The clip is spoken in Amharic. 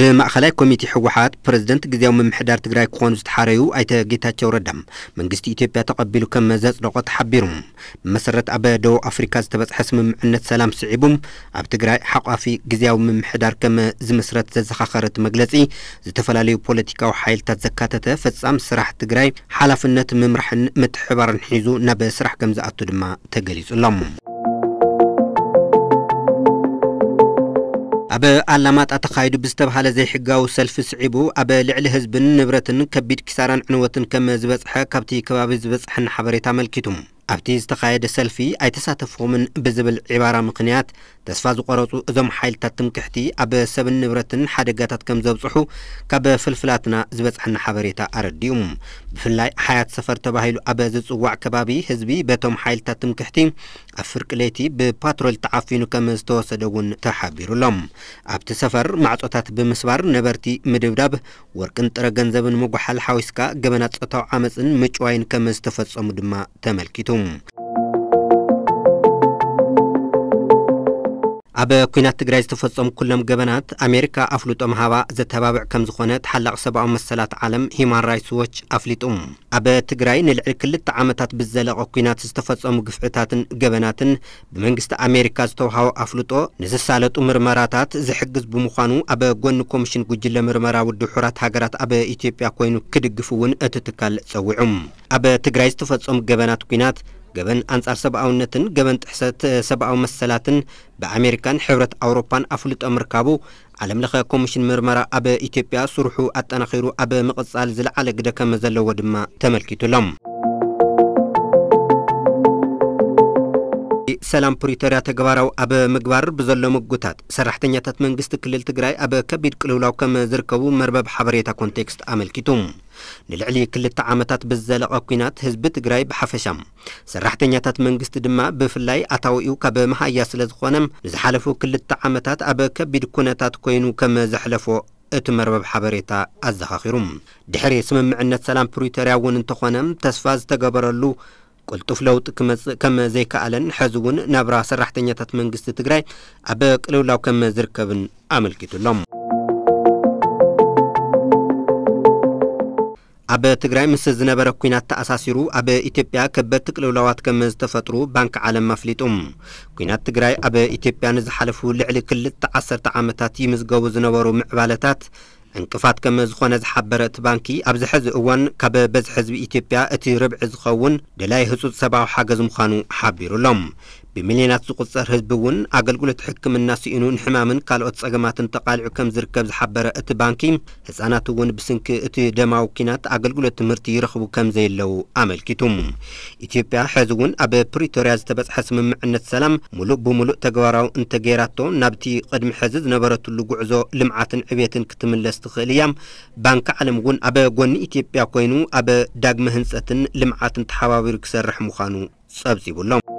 ብማእኸላይ ኮሚቴ ሕወሓት ፕረዚደንት ግዜያዊ ምምሕዳር ትግራይ ክኾኑ ዝተሓረዩ ኣይተ ጌታቸው ረዳ መንግስቲ ኢትዮጵያ ተቐቢሉ ከም ዘጽደቆ ተሓቢሩ መሰረት ኣብ ደቡብ ኣፍሪካ ዝተበጽሐ ስምምዕነት ሰላም ስዒቡ ኣብ ትግራይ ሓቋፊ ግዜያዊ ምምሕዳር ከም ዝምስረት ዘዘኻኸረት መግለጺ ዝተፈላለዩ ፖለቲካዊ ሓይልታት ዘካተተ ፈጻም ስራሕ ትግራይ ሓላፍነት ምምራሕን ምትሕባርን ሒዙ ናብ ስራሕ ከም ዝኣቱ ድማ ተገሊጹ ኣሎም ኣብ ኣላማጣ ተኻይዱ ብዝተባሃለ ዘይሕጋዊ ሰልፊ ስዒቡ ኣብ ልዕሊ ህዝብን ንብረትን ከቢድ ኪሳራን ዕንወትን ከም ዝበፅሐ ካብቲ ከባቢ ዝበፅሐን ሓበሬታ ኣመልኪቱ ኣብቲ ዝተኻየደ ሰልፊ ኣይተሳተፍኩምን ብዝብል ዒባራ ምክንያት ተስፋ ዝቆረፁ እዞም ሓይልታት ትምክሕቲ ኣብ ሰብን ንብረትን ሓደጋታት ከም ዘብፅሑ ካብ ፍልፍላትና ዝበፅሐና ሓበሬታ ኣረዲኡ ብፍላይ ሓያት ሰፈር ተባሂሉ ኣብ ዝፅዋዕ ከባቢ ህዝቢ በቶም ሓይልታት ትምክሕቲ ኣብ ፍርቂ ለይቲ ብፓትሮል ተዓፊኑ ከም ዝተወሰደ እውን ተሓቢሩሎም ኣብቲ ሰፈር ማዕፆታት ብምስባር ነበርቲ ምድብዳብ ወርቅን ጥረ ገንዘብን ምጓሓል ሓዊስካ ገበና ፀታዊ ዓመፅን ምጭዋይን ከም ዝተፈፀሙ ድማ ተመልኪቱ ኣብ ኩናት ትግራይ ዝተፈጸሙ ኩሎም ገበናት ኣሜሪካ ኣፍልጦም ሃባ ዘተባብዕ ከም ዝኾነ ተሓላቕ ሰብኣዊ መሰላት ዓለም ሂማን ራይትስ ዎች ኣፍሊጡ ኣብ ትግራይ ንልዕሊ ክልተ ዓመታት ብዘለቐ ኩናት ዝተፈጸሙ ግፍዕታትን ገበናትን ብመንግስቲ ኣሜሪካ ዝተውሃቦ ኣፍልጦ ንዝሳለጡ ምርመራታት ዝሕግዝ ብምዃኑ ኣብ ጎኒ ኮሚሽን ጉጅለ ምርመራ ውድብ ሑራት ሃገራት ኣብ ኢትዮጵያ ኮይኑ ክድግፍ እውን እቲ ትካል ፀዊዑ ኣብ ትግራይ ዝተፈጸሙ ገበናት ኩናት ገበን ኣንጻር ሰብኣውነትን ገበን ጥሕሰት ሰብኣዊ መሰላትን ብኣሜሪካን ሕብረት ኣውሮፓን ኣፍልጦ ምርካቡ ዓለም ለኸ ኮሚሽን ምርመራ ኣብ ኢትዮጵያ ስርሑ ኣጠናኺሩ ኣብ ምቕጻል ዝለዓለ ግደ ከም ዘለዎ ድማ ተመልኪቱሎም سلام بريتريا تجبارو أب مجبار بزلهم الجتات سرحتني تتمن جست كل التجري أب كبير كلولاو كم زركو مربب حبريتا كونتكست عمل كتوم للعلي كل التعامتات بالزلق أقينات هزب تجري بحفشم سرحتني تتمن جست دماء بفلاي أتويو كب محيا سلزخونم زحلفو كل التعامتات أب كبير كونتات كوينو كم زحلفو እቲ መርበብ ሓበሬታ ኣዘኻኺሩ ድሕሪ ስምምዕነት ሰላም ፕሪቶርያ እውን እንተኾነ ተስፋ ዝተገበረሉ ቅልጡፍ ለውጥ ክመፅእ ከም ዘይከኣለን ሕዚ እውን ናብራ ሰራሕተኛታት መንግስቲ ትግራይ ኣብ ቅልውላው ከም ዝርከብን ኣመልኪቱሎም ኣብ ትግራይ ምስ ዝነበረ ኩናት ተኣሳሲሩ ኣብ ኢትዮጵያ ከበድቲ ቅልውላዋት ከም ዝተፈጥሩ ባንኪ ዓለም ኣፍሊጡ ኩናት ትግራይ ኣብ ኢትዮጵያ ንዝሓለፉ ልዕሊ ክልተ ዓሰርተ ዓመታት ይምዝገቡ ዝነበሩ ምዕባለታት እንቅፋት ከም ዝኾነ ዝሓበረ እቲ ባንኪ ኣብዚ ሕዚ እዋን ካብ በዝሒ ህዝቢ ኢትዮጵያ እቲ ርብዒ ዝኸውን ድላይ ህፁፅ ሰብኣዊ ሓገዝ ምዃኑ ሓቢሩሎም بمليونات زقصر هزبون أقل حكم الناس إنون حمامن قالوا أتساقمات تقالع كم زركب زحبر أت بانكي هزاناتون بسنك أت دماو كينات أقل قلت مرتي رخبو كم زي لو أمل كتوم إثيوبيا حزون أب بريتوريا زتبس حسم معنة السلام ملو بملو تقواراو انت غيراتو نابتي قدم حزز نبرتو لقعزو لمعاتن عبيتن كتملس تخيليام بانك عالم ون أب قون إثيوبيا كوينو أب داقمهنسة لمعاتن تحواوير كسرح مخانو سبزي بلوم